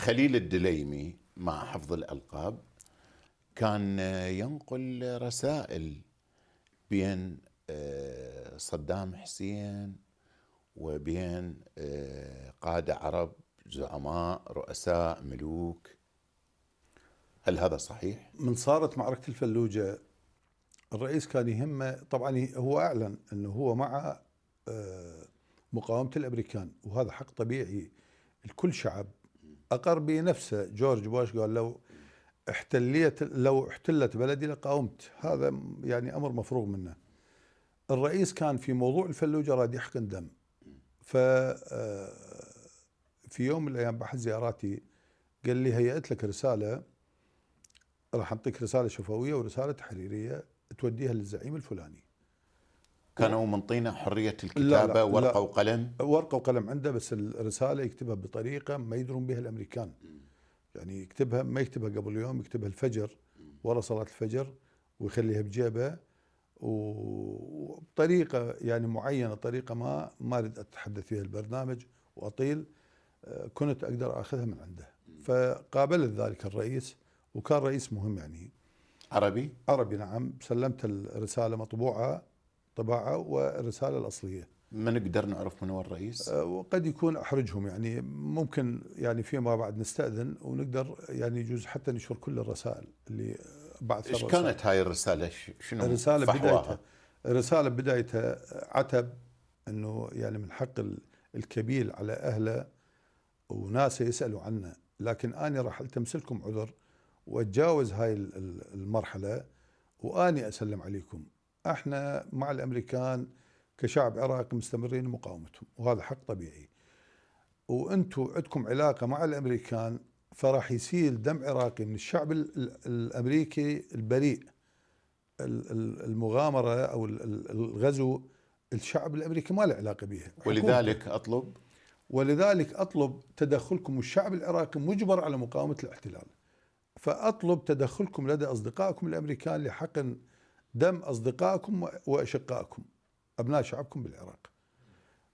خليل الدليمي مع حفظ الألقاب كان آه، ينقل رسائل بين آه، صدام حسين وبين آه، قادة عرب زعماء رؤساء ملوك هل هذا صحيح؟ من صارت معركة الفلوجة الرئيس كان يهمه طبعا هو أعلن أنه هو مع مقاومة الأمريكان وهذا حق طبيعي لكل شعب أقر بنفسه جورج بوش قال لو احتليت لو احتلت بلدي لقاومت هذا يعني أمر مفروغ منه الرئيس كان في موضوع الفلوجة راد يحقن دم ف آه، في يوم من الأيام بحث زياراتي قال لي هيئت لك رسالة راح أعطيك رسالة شفوية ورسالة تحريرية توديها للزعيم الفلاني كانوا منطينا حريه الكتابه لا لا ورقه لا وقلم ورقه وقلم عنده بس الرساله يكتبها بطريقه ما يدرون بها الامريكان يعني يكتبها ما يكتبها قبل يوم يكتبها الفجر ورا صلاه الفجر ويخليها بجيبه وبطريقه يعني معينه طريقه ما ما اريد اتحدث فيها البرنامج واطيل آه، كنت اقدر اخذها من عنده فقابلت ذلك الرئيس وكان رئيس مهم يعني عربي؟ عربي نعم سلمت الرساله مطبوعه طباعه والرساله الاصليه. ما نقدر نعرف من هو الرئيس؟ أه، وقد يكون احرجهم يعني ممكن يعني فيما بعد نستاذن ونقدر يعني يجوز حتى نشر كل الرسائل اللي بعث ايش كانت هاي الرساله؟ شنو الرساله بدايتها؟ الرساله بدايتها عتب انه يعني من حق الكبيل على اهله وناسه يسالوا عنه، لكن انا راح التمسلكم عذر واتجاوز هاي المرحله واني اسلم عليكم احنا مع الامريكان كشعب عراقي مستمرين مقاومتهم وهذا حق طبيعي وانتم عندكم علاقه مع الامريكان فراح يسيل دم عراقي من الشعب الامريكي البريء المغامره او الغزو الشعب الامريكي ما له علاقه بها ولذلك اطلب ولذلك اطلب تدخلكم والشعب العراقي مجبر على مقاومه الاحتلال فاطلب تدخلكم لدى اصدقائكم الامريكان لحقن دم أصدقائكم وأشقائكم أبناء شعبكم بالعراق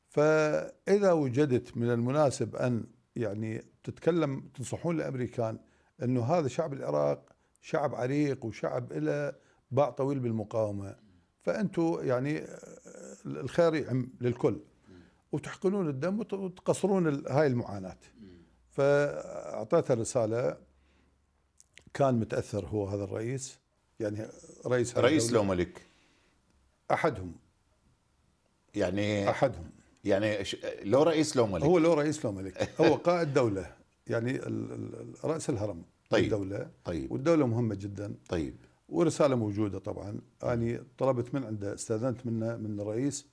فإذا وجدت من المناسب أن يعني تتكلم تنصحون الأمريكان أنه هذا شعب العراق شعب عريق وشعب إلى باع طويل بالمقاومة فأنتوا يعني آه، الخير يعم للكل وتحقنون الدم وتقصرون هاي المعاناة فأعطيته رسالة كان متأثر هو هذا الرئيس يعني رئيس رئيس لو ملك احدهم يعني احدهم يعني لو رئيس لو ملك هو لو رئيس لو ملك هو قائد دوله يعني راس الهرم طيب الدوله طيب والدوله مهمه جدا طيب ورساله موجوده طبعا انا طلبت من عنده استاذنت منه من الرئيس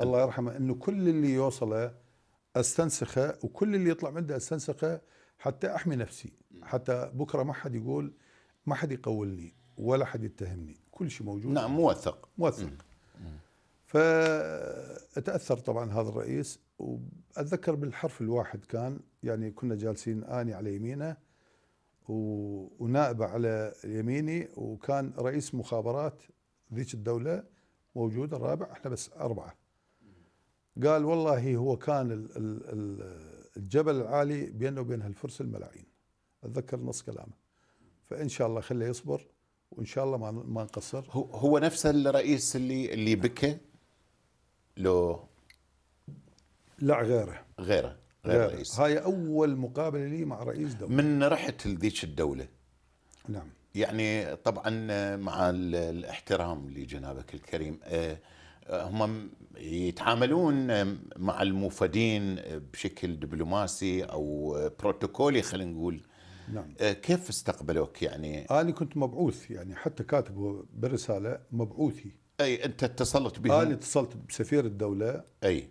الله يرحمه انه كل اللي يوصله استنسخه وكل اللي يطلع عنده استنسخه حتى احمي نفسي حتى بكره ما حد يقول ما حد يقولني ولا حد يتهمني كل شيء موجود نعم موثق موثق فتاثر طبعا هذا الرئيس واتذكر بالحرف الواحد كان يعني كنا جالسين اني على يمينه ونائبه على يميني وكان رئيس مخابرات ذيك الدوله موجود الرابع احنا بس اربعه قال والله هو كان الجبل العالي بينه وبين هالفرس الملايين اتذكر نص كلامه فان شاء الله خليه يصبر وان شاء الله ما ما نقصر هو هو نفس الرئيس اللي اللي بكى لو لا غيره غيره غير غيره. رئيس هاي اول مقابله لي مع رئيس دوله من رحت لذيك الدوله نعم يعني طبعا مع الاحترام لجنابك الكريم آه، آه، هم يتعاملون مع الموفدين بشكل دبلوماسي او بروتوكولي خلينا نقول نعم. آه، كيف استقبلوك يعني؟ أنا كنت مبعوث يعني حتى كاتبه بالرسالة مبعوثي أي أنت اتصلت به؟ أنا اتصلت بسفير الدولة أي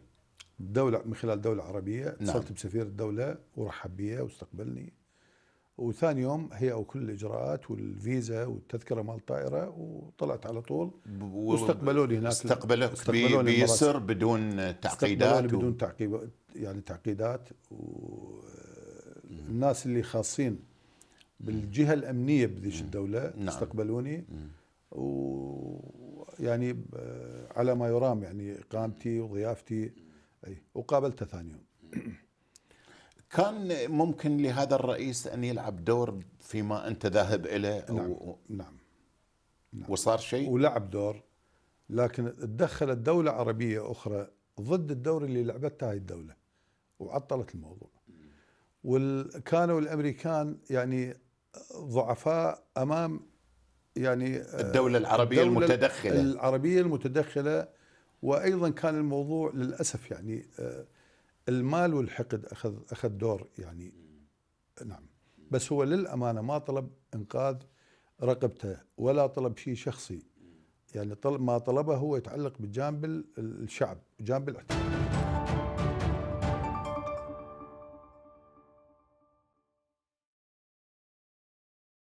دولة من خلال دولة عربية نعم. اتصلت نعم. بسفير الدولة ورحب بي واستقبلني وثاني يوم هيئوا كل الاجراءات والفيزا والتذكره مال الطائره وطلعت على طول واستقبلوني هناك استقبلوك استقبلوني بيسر بدون تعقيدات استقبلوني و... بدون تعقيب يعني تعقيدات و... الناس اللي خاصين بالجهه الامنيه بذيش الدوله نعم. استقبلوني ويعني على ما يرام يعني اقامتي وضيافتي اي وقابلته ثاني يوم كان ممكن لهذا الرئيس ان يلعب دور فيما انت ذاهب اليه نعم, و... نعم. نعم وصار شيء ولعب دور لكن تدخلت دوله عربيه اخرى ضد الدور اللي لعبته هاي الدوله وعطلت الموضوع وكانوا الامريكان يعني ضعفاء امام يعني آه، الدوله العربيه الدولة المتدخله العربيه المتدخله وايضا كان الموضوع للاسف يعني آه، المال والحقد اخذ اخذ دور يعني نعم بس هو للامانه ما طلب انقاذ رقبته ولا طلب شيء شخصي يعني طلب ما طلبه هو يتعلق بجانب الشعب جانب الاحتلال